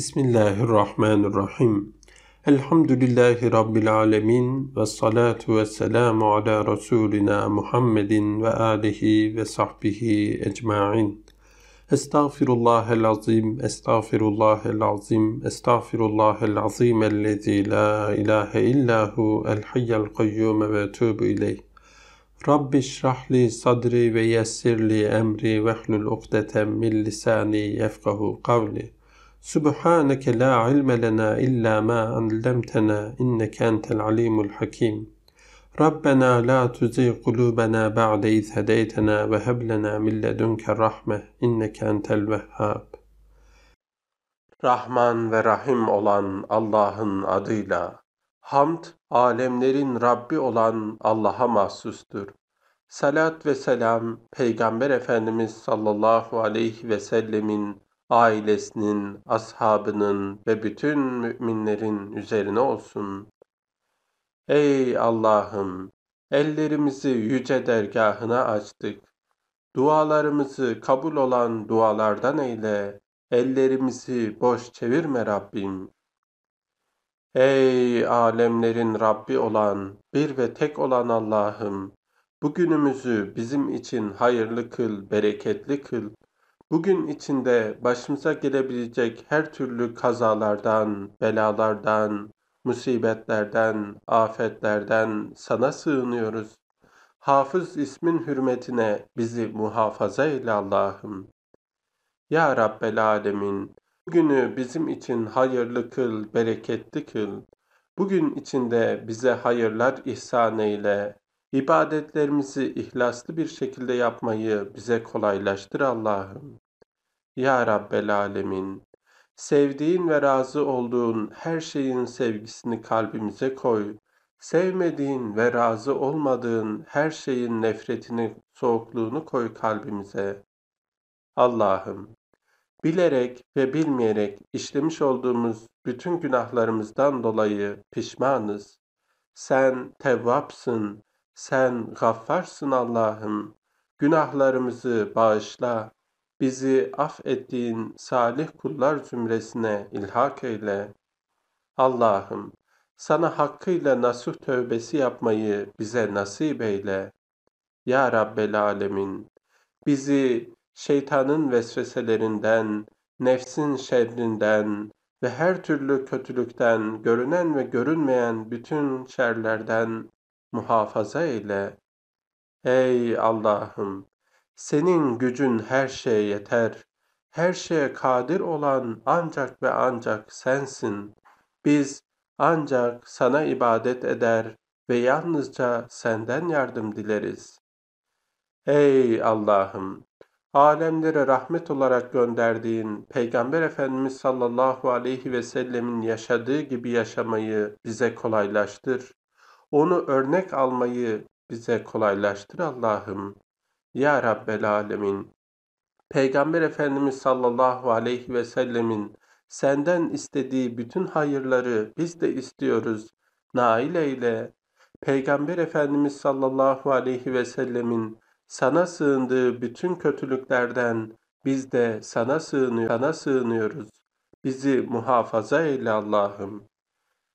بسم الله الرحمن الرحيم الحمد لله رب العالمين والصلاة والسلام على رسولنا محمد وآله وصحبه أجمعين أستغفر الله العظيم أستغفر الله العظيم أستغفر الله العظيم الذي لا إله إلا هو الحي القيوم وأتوب إليه رب اشرح لي صدري ويسر لي أمري واحلل عقدة من لساني يفقه قولي Subhaneke la ilme lena illa ma allamtena inneke entel alimul hakim. Rabbena la tuzi kulubena ba'de iz hedeytena ve heb lena min ledunke rahme inneke entel vehhab. Rahman ve Rahim olan Allah'ın adıyla. Hamd, alemlerin Rabbi olan Allah'a mahsustur. Salat ve selam, Peygamber Efendimiz sallallahu aleyhi ve sellemin ailesinin, ashabının ve bütün müminlerin üzerine olsun. Ey Allah'ım! Ellerimizi yüce dergahına açtık. Dualarımızı kabul olan dualardan eyle. Ellerimizi boş çevirme Rabbim. Ey alemlerin Rabbi olan, bir ve tek olan Allah'ım! Bugünümüzü bizim için hayırlı kıl, bereketli kıl. Bugün içinde başımıza gelebilecek her türlü kazalardan, belalardan, musibetlerden, afetlerden sana sığınıyoruz. Hafız ismin hürmetine bizi muhafaza eyle Allah'ım. Ya Rabbel Alemin, bugünü bizim için hayırlı kıl, bereketli kıl. Bugün içinde bize hayırlar ihsan eyle. İbadetlerimizi ihlaslı bir şekilde yapmayı bize kolaylaştır Allah'ım. Ya Rabbel Alemin, sevdiğin ve razı olduğun her şeyin sevgisini kalbimize koy. Sevmediğin ve razı olmadığın her şeyin nefretini, soğukluğunu koy kalbimize. Allah'ım, bilerek ve bilmeyerek işlemiş olduğumuz bütün günahlarımızdan dolayı pişmanız. Sen tevvapsın, sen gaffarsın Allah'ım. Günahlarımızı bağışla. Bizi affettiğin salih kullar zümresine ilhak eyle. Allah'ım sana hakkıyla nasuh tövbesi yapmayı bize nasip eyle. Ya Rabbel Alemin bizi şeytanın vesveselerinden, nefsin şerrinden ve her türlü kötülükten, görünen ve görünmeyen bütün şerlerden muhafaza eyle. Ey Allah'ım! Senin gücün her şeye yeter. Her şeye kadir olan ancak ve ancak sensin. Biz ancak sana ibadet eder ve yalnızca senden yardım dileriz. Ey Allah'ım! Alemlere rahmet olarak gönderdiğin Peygamber Efendimiz sallallahu aleyhi ve sellemin yaşadığı gibi yaşamayı bize kolaylaştır. Onu örnek almayı bize kolaylaştır Allah'ım. Ya Rabbel Alemin. Peygamber Efendimiz sallallahu aleyhi ve sellemin senden istediği bütün hayırları biz de istiyoruz. Nail eyle. Peygamber Efendimiz sallallahu aleyhi ve sellemin sana sığındığı bütün kötülüklerden biz de sana, sığınıyor, sana sığınıyoruz. Bizi muhafaza eyle Allah'ım.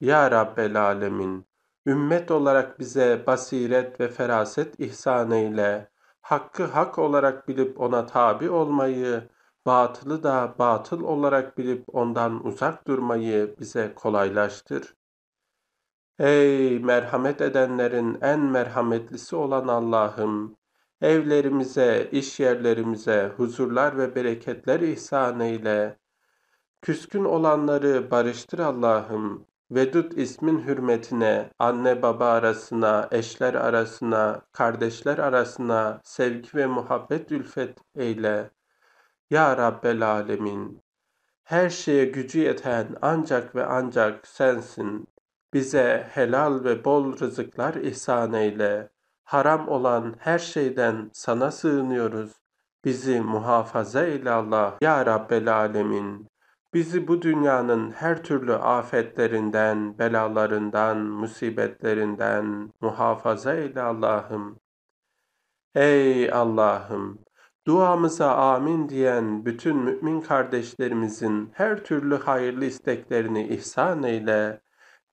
Ya Rabbel Alemin ümmet olarak bize basiret ve feraset ihsan eyle. Hakkı hak olarak bilip ona tabi olmayı, batılı da batıl olarak bilip ondan uzak durmayı bize kolaylaştır. Ey merhamet edenlerin en merhametlisi olan Allah'ım! Evlerimize, iş yerlerimize huzurlar ve bereketler ihsan eyle. Küskün olanları barıştır Allah'ım. Vedud ismin hürmetine, anne baba arasına, eşler arasına, kardeşler arasına sevgi ve muhabbet ülfet eyle. Ya Rabbel Alemin! Her şeye gücü yeten ancak ve ancak sensin. Bize helal ve bol rızıklar ihsan eyle. Haram olan her şeyden sana sığınıyoruz. Bizi muhafaza eyle Allah. Ya Rabbel Alemin! Bizi bu dünyanın her türlü afetlerinden, belalarından, musibetlerinden muhafaza eyle Allah'ım. Ey Allah'ım! Duamıza amin diyen bütün mümin kardeşlerimizin her türlü hayırlı isteklerini ihsan eyle.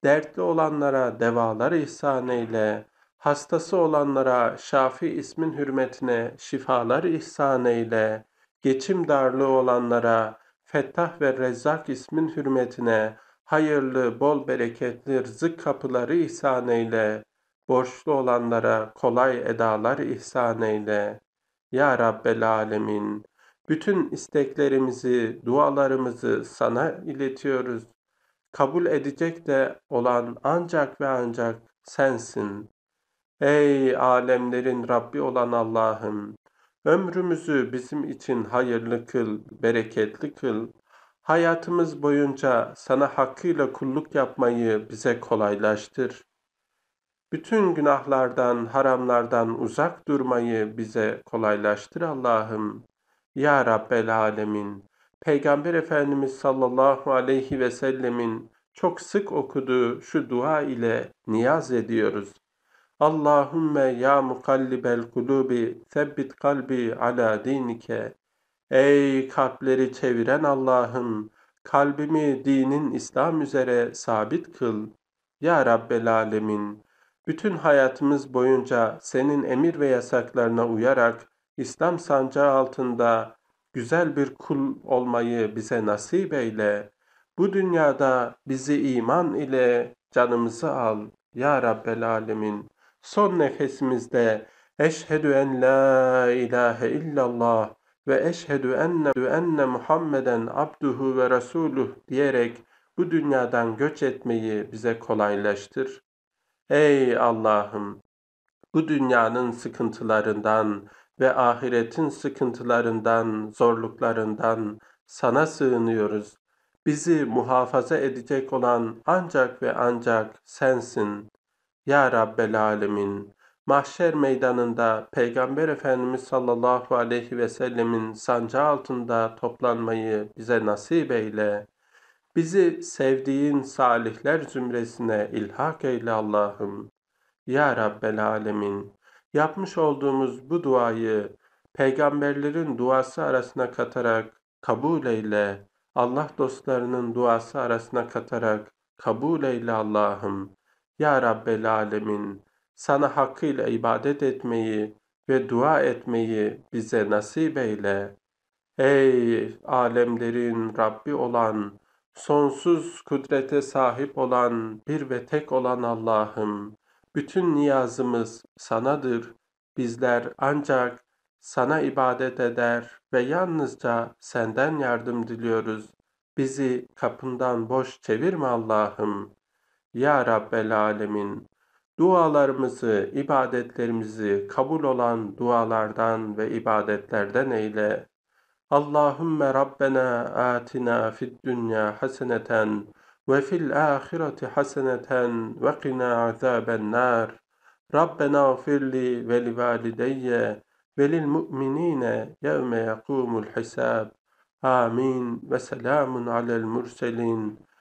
Dertli olanlara devalar ihsan eyle. Hastası olanlara Şafi ismin hürmetine şifalar ihsan eyle. Geçim darlığı olanlara Fettah ve Rezzak ismin hürmetine hayırlı, bol bereketli rızık kapıları ihsan eyle. Borçlu olanlara kolay edalar ihsan eyle. Ya Rabbel Alemin, bütün isteklerimizi, dualarımızı sana iletiyoruz. Kabul edecek de olan ancak ve ancak sensin. Ey alemlerin Rabbi olan Allah'ım! Ömrümüzü bizim için hayırlı kıl, bereketli kıl. Hayatımız boyunca sana hakkıyla kulluk yapmayı bize kolaylaştır. Bütün günahlardan, haramlardan uzak durmayı bize kolaylaştır Allah'ım. Ya Rabbel Alemin. Peygamber Efendimiz sallallahu aleyhi ve sellemin çok sık okuduğu şu dua ile niyaz ediyoruz. Allahümme ya mukallibel kulubi sebbit kalbi ala dinike. Ey kalpleri çeviren Allah'ım kalbimi dinin İslam üzere sabit kıl. Ya Rabbel Alemin bütün hayatımız boyunca senin emir ve yasaklarına uyarak İslam sancağı altında güzel bir kul olmayı bize nasip eyle. Bu dünyada bizi iman ile canımızı al ya Rabbel Alemin.'' son nefesimizde eşhedü en la ilahe illallah ve eşhedü enne, enne Muhammeden abduhu ve resuluh diyerek bu dünyadan göç etmeyi bize kolaylaştır. Ey Allah'ım! Bu dünyanın sıkıntılarından ve ahiretin sıkıntılarından, zorluklarından sana sığınıyoruz. Bizi muhafaza edecek olan ancak ve ancak sensin. Ya Rabbel Alemin! Mahşer meydanında Peygamber Efendimiz sallallahu aleyhi ve sellemin sancağı altında toplanmayı bize nasip eyle. Bizi sevdiğin salihler zümresine ilhak eyle Allah'ım. Ya Rabbel Alemin! Yapmış olduğumuz bu duayı peygamberlerin duası arasına katarak kabul eyle. Allah dostlarının duası arasına katarak kabul eyle Allah'ım. Ya Rabbel Alemin, sana hakkıyla ibadet etmeyi ve dua etmeyi bize nasip eyle. Ey alemlerin Rabbi olan, sonsuz kudrete sahip olan, bir ve tek olan Allah'ım, bütün niyazımız sanadır. Bizler ancak sana ibadet eder ve yalnızca senden yardım diliyoruz. Bizi kapından boş çevirme Allah'ım.'' Ya Rabbel Alemin, dualarımızı, ibadetlerimizi kabul olan dualardan ve ibadetlerden eyle. Allahümme Rabbena atina fid dünya haseneten ve fil ahireti haseneten ve qina azaben nar. Rabbena firli ve li valideyye ve lil mu'minine yevme yakumul hisab. Amin ve selamun alel murselin.